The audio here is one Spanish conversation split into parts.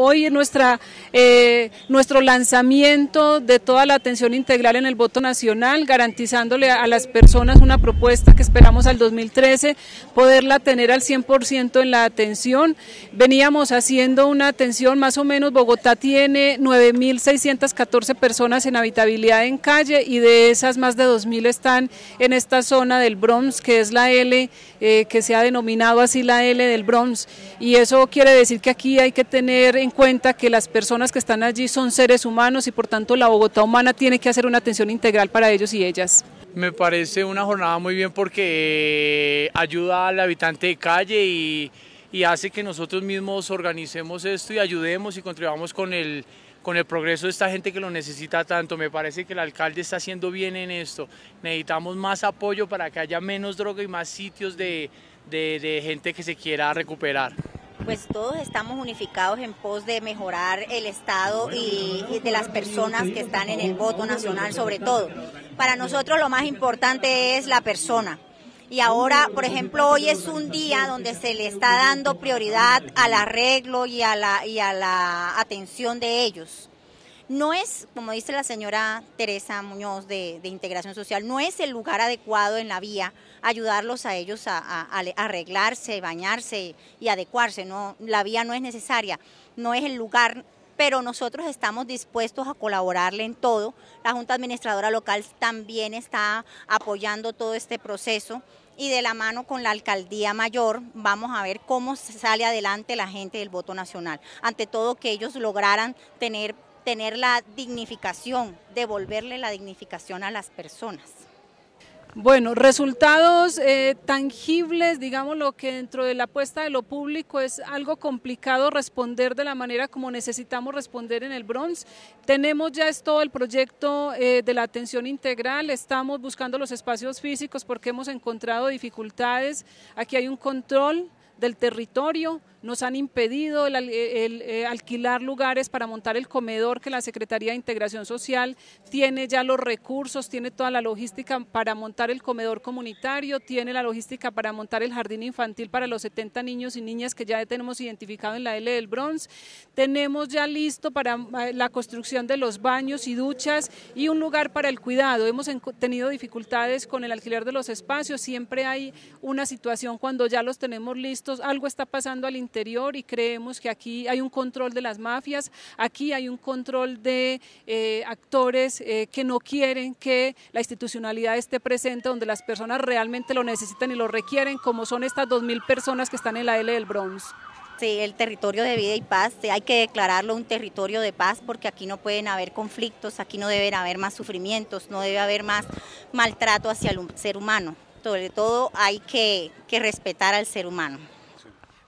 Hoy nuestra, eh, nuestro lanzamiento de toda la atención integral en el voto nacional, garantizándole a las personas una propuesta que esperamos al 2013 poderla tener al 100% en la atención. Veníamos haciendo una atención, más o menos Bogotá tiene 9.614 personas en habitabilidad en calle y de esas más de 2.000 están en esta zona del Bronx, que es la L, eh, que se ha denominado así la L del Bronx. Y eso quiere decir que aquí hay que tener cuenta que las personas que están allí son seres humanos y por tanto la Bogotá humana tiene que hacer una atención integral para ellos y ellas. Me parece una jornada muy bien porque eh, ayuda al habitante de calle y, hace que nosotros mismos organicemos esto y ayudemos y contribuyamos con el, con el progreso de esta gente que lo necesita tanto. Me parece que el alcalde está haciendo bien en esto. Necesitamos más apoyo para que haya menos droga y más sitios de, de gente que se quiera recuperar pues todos estamos unificados en pos de mejorar el Estado y, de las personas que están en el voto nacional sobre todo. Para nosotros lo más importante es la persona, y ahora, por ejemplo, hoy es un día donde se le está dando prioridad al arreglo y a la, y a la atención de ellos. No es, como dice la señora Teresa Muñoz de, Integración Social, no es el lugar adecuado en la vía ayudarlos a ellos a, arreglarse, bañarse y adecuarse. No, la vía no es necesaria, no es el lugar pero nosotros estamos dispuestos a colaborarle en todo. La Junta Administradora Local también está apoyando todo este proceso y de la mano con la alcaldía mayor vamos a ver cómo sale adelante la gente del voto nacional. Ante todo que ellos lograran tener tener la dignificación, devolverle la dignificación a las personas. Bueno, resultados eh, tangibles, digamos lo que dentro de la apuesta de lo público es algo complicado responder de la manera como necesitamos responder en el Bronx. Tenemos ya es todo el proyecto eh, de la atención integral, estamos buscando los espacios físicos porque hemos encontrado dificultades. Aquí hay un control del territorio, nos han impedido el, eh, eh, alquilar lugares para montar el comedor que la Secretaría de Integración Social tiene ya los recursos, tiene toda la logística para montar el comedor comunitario, tiene la logística para montar el jardín infantil para los 70 niños y niñas que ya tenemos identificado en la L del Bronx. Tenemos ya listo para eh, la construcción de los baños y duchas y un lugar para el cuidado. Hemos tenido dificultades con el alquiler de los espacios, siempre hay una situación cuando ya los tenemos listos, algo está pasando al y creemos que aquí hay un control de las mafias, aquí hay un control de eh, actores eh, que no quieren que la institucionalidad esté presente donde las personas realmente lo necesitan y lo requieren, como son estas 2.000 personas que están en la L del Bronx. Sí, el territorio de vida y paz, hay que declararlo un territorio de paz porque aquí no pueden haber conflictos, aquí no deben haber más sufrimientos, no debe haber más maltrato hacia el ser humano. Sobre todo hay que respetar al ser humano.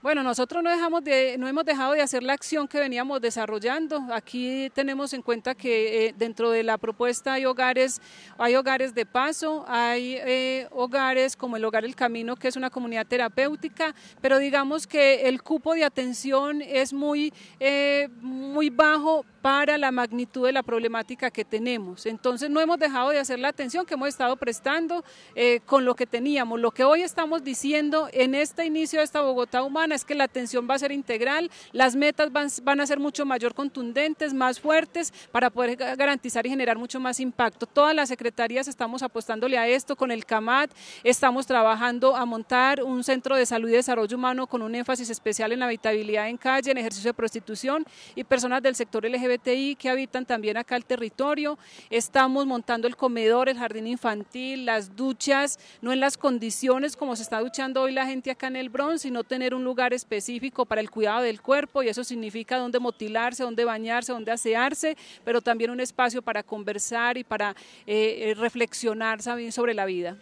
Bueno, nosotros no, dejamos de, no hemos dejado de hacer la acción que veníamos desarrollando. Aquí tenemos en cuenta que eh, dentro de la propuesta hay hogares, hay hogares de paso, hay eh, hogares como el Hogar El Camino, que es una comunidad terapéutica, pero digamos que el cupo de atención es muy, eh, muy bajo para la magnitud de la problemática que tenemos. Entonces no hemos dejado de hacer la atención que hemos estado prestando eh, con lo que teníamos. Lo que hoy estamos diciendo en este inicio de esta Bogotá humana es que la atención va a ser integral, las metas van, van a ser mucho mayor contundentes, más fuertes, para poder garantizar y generar mucho más impacto. Todas las secretarías estamos apostándole a esto con el CAMAT, estamos trabajando a montar un centro de salud y desarrollo humano con un énfasis especial en la habitabilidad en calle, en ejercicio de prostitución y personas del sector LGBT que habitan también acá el territorio. Estamos montando el comedor, el jardín infantil, las duchas, no en las condiciones como se está duchando hoy la gente acá en el Bronx, sino tener un lugar específico para el cuidado del cuerpo y eso significa dónde motilarse, dónde bañarse, dónde asearse, pero también un espacio para conversar y para eh, eh reflexionar sobre la vida.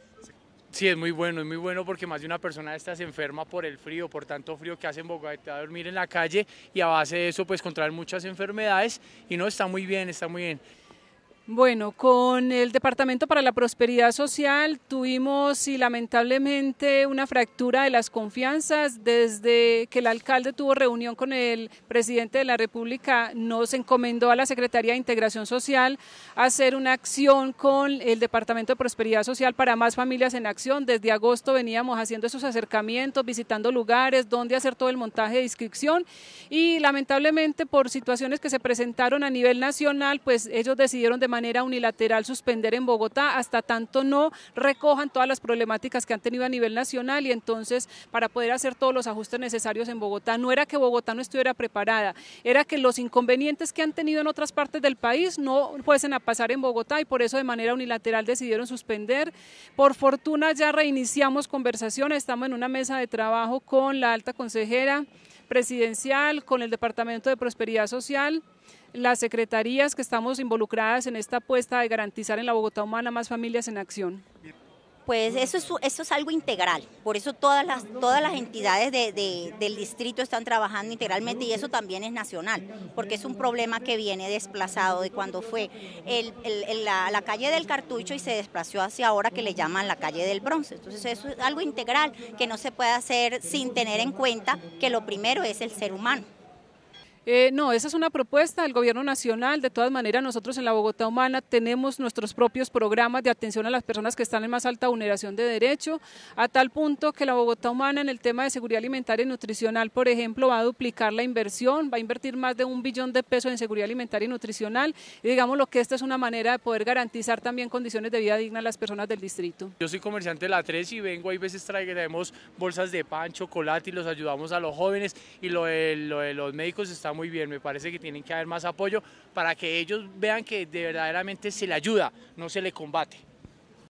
Sí, es muy bueno, es muy bueno porque más de una persona esta se enferma por el frío, por tanto frío que hace en Bogotá a dormir en la calle y a base de eso pues contraer muchas enfermedades y no está muy bien, está muy bien. Bueno, con el Departamento para la Prosperidad Social tuvimos y lamentablemente una fractura de las confianzas. Desde que el alcalde tuvo reunión con el presidente de la República, nos encomendó a la Secretaría de Integración Social hacer una acción con el Departamento de Prosperidad Social para más familias en acción. Desde agosto veníamos haciendo esos acercamientos, visitando lugares, donde hacer todo el montaje de inscripción y lamentablemente por situaciones que se presentaron a nivel nacional, pues ellos decidieron de manera manera unilateral suspender en Bogotá hasta tanto no recojan todas las problemáticas que han tenido a nivel nacional y entonces para poder hacer todos los ajustes necesarios en Bogotá. No era que Bogotá no estuviera preparada, era que los inconvenientes que han tenido en otras partes del país no fuesen a pasar en Bogotá y por eso de manera unilateral decidieron suspender. Por fortuna ya reiniciamos conversaciones, estamos en una mesa de trabajo con la alta consejera presidencial, con el Departamento de Prosperidad Social las secretarías que estamos involucradas en esta apuesta de garantizar en la Bogotá humana más familias en acción? Pues eso es, eso es algo integral, por eso todas las, todas las entidades del distrito están trabajando integralmente y eso también es nacional, porque es un problema que viene desplazado de cuando fue la, la, calle del cartucho y se desplazó hacia ahora que le llaman la calle del bronce. Entonces eso es algo integral que no se puede hacer sin tener en cuenta que lo primero es el ser humano. Eh, no, esa es una propuesta del Gobierno Nacional. De todas maneras, nosotros en la Bogotá Humana tenemos nuestros propios programas de atención a las personas que están en más alta vulneración de derecho, a tal punto que la Bogotá Humana en el tema de seguridad alimentaria y nutricional, por ejemplo, va a duplicar la inversión, va a invertir más de un billón de pesos en seguridad alimentaria y nutricional. Y digamos lo que esta es una manera de poder garantizar también condiciones de vida digna a las personas del distrito. Yo soy comerciante de la 3 y vengo, hay veces traemos bolsas de pan, chocolate y los ayudamos a los jóvenes y lo de los médicos estamos muy bien. Me parece que tienen que haber más apoyo para que ellos vean que de verdaderamente se le ayuda, no se le combate.